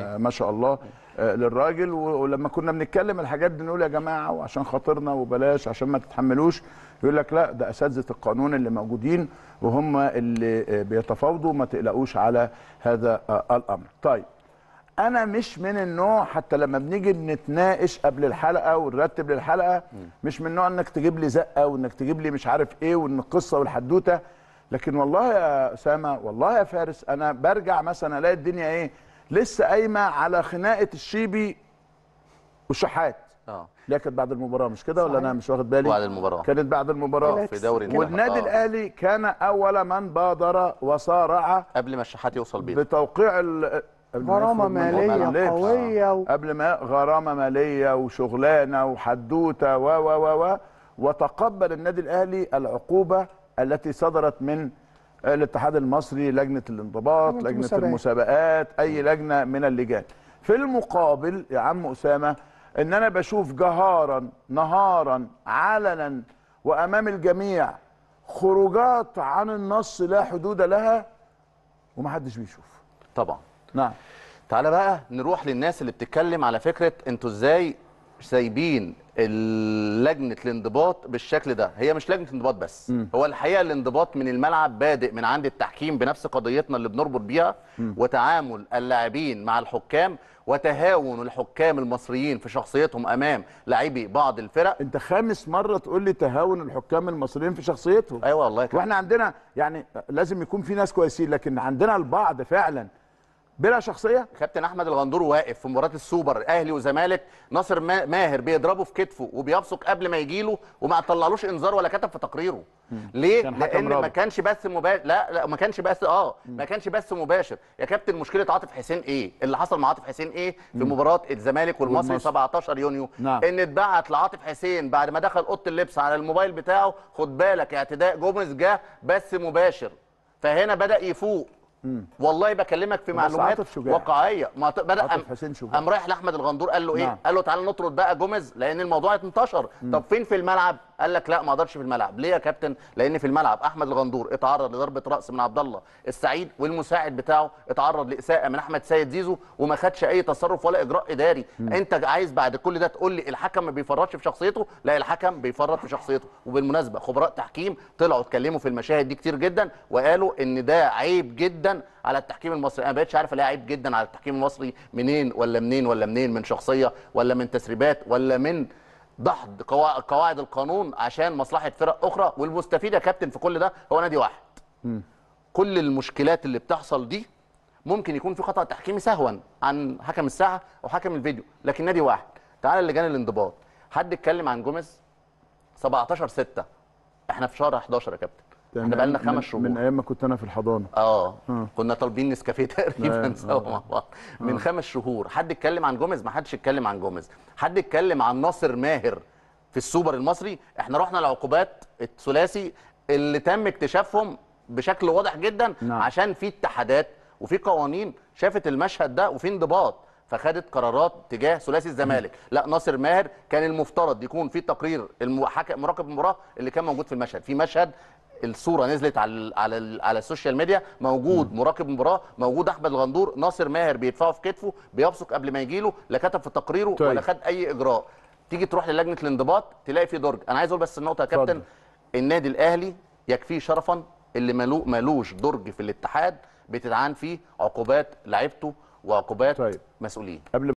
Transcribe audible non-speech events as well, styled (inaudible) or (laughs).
طيب. آه، ما شاء الله آه، للراجل ولما كنا بنتكلم الحاجات دي نقول يا جماعه وعشان خاطرنا وبلاش عشان ما تتحملوش يقول لك لا ده اساتذه القانون اللي موجودين وهم اللي آه، بيتفاوضوا ما تقلقوش على هذا الامر. طيب انا مش من النوع حتى لما بنيجي نتناقش قبل الحلقه ونرتب للحلقه مش من النوع انك تجيب لي زقه وانك تجيب لي مش عارف ايه وان القصه والحدوته لكن والله يا اسامه والله يا فارس انا برجع مثلا الاقي الدنيا ايه لسه قايمه على خناقه الشيبي والشحات اه لا كانت بعد المباراه مش كده ولا انا مش واخد بالي بعد المباراه كانت بعد المباراه في دوري والنادي آه. الاهلي كان اول من بادر وصارع قبل ما الشحات يوصل بيه بتوقيع ال... غرامه ماليه قويه و... قبل ما غرامه ماليه وشغلانه وحدوته و و و وتقبل النادي الاهلي العقوبه التي صدرت من الاتحاد المصري لجنه الانضباط لجنه المسابقات. المسابقات اي لجنه من اللجان في المقابل يا عم اسامه ان انا بشوف جهارا نهارا علنا وامام الجميع خروجات عن النص لا حدود لها ومحدش بيشوف طبعا نعم تعالى بقى نروح للناس اللي بتتكلم على فكره انتوا ازاي سايبين لجنه الانضباط بالشكل ده هي مش لجنه انضباط بس م. هو الحقيقه الانضباط من الملعب بادئ من عند التحكيم بنفس قضيتنا اللي بنربط بيها م. وتعامل اللاعبين مع الحكام وتهاون الحكام المصريين في شخصيتهم امام لاعبي بعض الفرق انت خامس مره تقول لي تهاون الحكام المصريين في شخصيتهم ايوه والله كده. واحنا عندنا يعني لازم يكون في ناس كويسين لكن عندنا البعض فعلا بلا شخصيه كابتن احمد الغندور واقف في مباراه السوبر اهلي وزمالك ناصر ماهر بيضربه في كتفه وبيبصق قبل ما يجي له وما طلعلوش انذار ولا كتب في تقريره ليه لان ما كانش بس مباشر لا, لا ما كانش بس اه ما كانش بس مباشر يا كابتن مشكله عاطف حسين ايه اللي حصل مع عاطف حسين ايه في مباراه الزمالك والمصري 17 يونيو نعم. ان اتبعت لعاطف حسين بعد ما دخل اوضه اللبس على الموبايل بتاعه خد بالك اعتداء جوميز جه بس مباشر فهنا بدا يفوق والله بكلمك في معلومات واقعيه ما بدا أم, أم رايح لاحمد الغندور قال له ايه نعم. قال له تعالى نطرد بقى جوميز لان الموضوع انتشر طب فين في الملعب قال لك لا ما اقدرش في الملعب ليه يا كابتن لان في الملعب احمد الغندور اتعرض لضربه راس من عبد الله السعيد والمساعد بتاعه اتعرض لاساءه من احمد سيد زيزو وما خدش اي تصرف ولا اجراء اداري م. انت عايز بعد كل ده تقول لي الحكم ما بيفرطش في شخصيته لا الحكم بيفرط في شخصيته وبالمناسبه خبراء تحكيم طلعوا اتكلموا في المشاهد دي كتير جدا وقالوا ان ده عيب جدا على التحكيم المصري انا ما بقتش عارف الاقي عيب جدا على التحكيم المصري منين ولا منين ولا منين من شخصيه ولا من تسريبات ولا من ضحض قواعد القانون عشان مصلحه فرق اخرى والمستفيد يا كابتن في كل ده هو نادي واحد م. كل المشكلات اللي بتحصل دي ممكن يكون في خطا تحكيمي سهوا عن حكم الساعه او حكم الفيديو لكن نادي واحد تعال لجان الانضباط حد اتكلم عن جوميز 17 6 احنا في شهر 11 يا كابتن احنا بقى لنا خمس شهور من ايام ما كنت انا في الحضانه اه, آه. كنا طالبين نسكافيه (laughs) تقريبا سوا مع بعض من آه. خمس شهور حد اتكلم عن جوميز ما حدش اتكلم عن جوميز حد اتكلم عن ناصر ماهر في السوبر المصري احنا رحنا لعقوبات الثلاثي اللي تم اكتشافهم بشكل واضح جدا نعم. عشان في اتحادات وفي قوانين شافت المشهد ده وفي انضباط فخدت قرارات تجاه ثلاثي الزمالك لا ناصر ماهر كان المفترض يكون في تقرير المحكم مراقب المباراه اللي كان موجود في المشهد في مشهد الصوره نزلت على على على السوشيال ميديا موجود مراقب مباراه موجود احمد الغندور ناصر ماهر بيدفعه في كتفه بيبصق قبل ما يجي له لا كتب في تقريره طيب. ولا خد اي اجراء تيجي تروح للجنه الانضباط تلاقي في درج انا عايز اقول بس النقطه يا كابتن النادي الاهلي يكفيه شرفا اللي ملو ملوش درج في الاتحاد بتدعان فيه عقوبات لعيبته وعقوبات طيب. مسؤولين قبل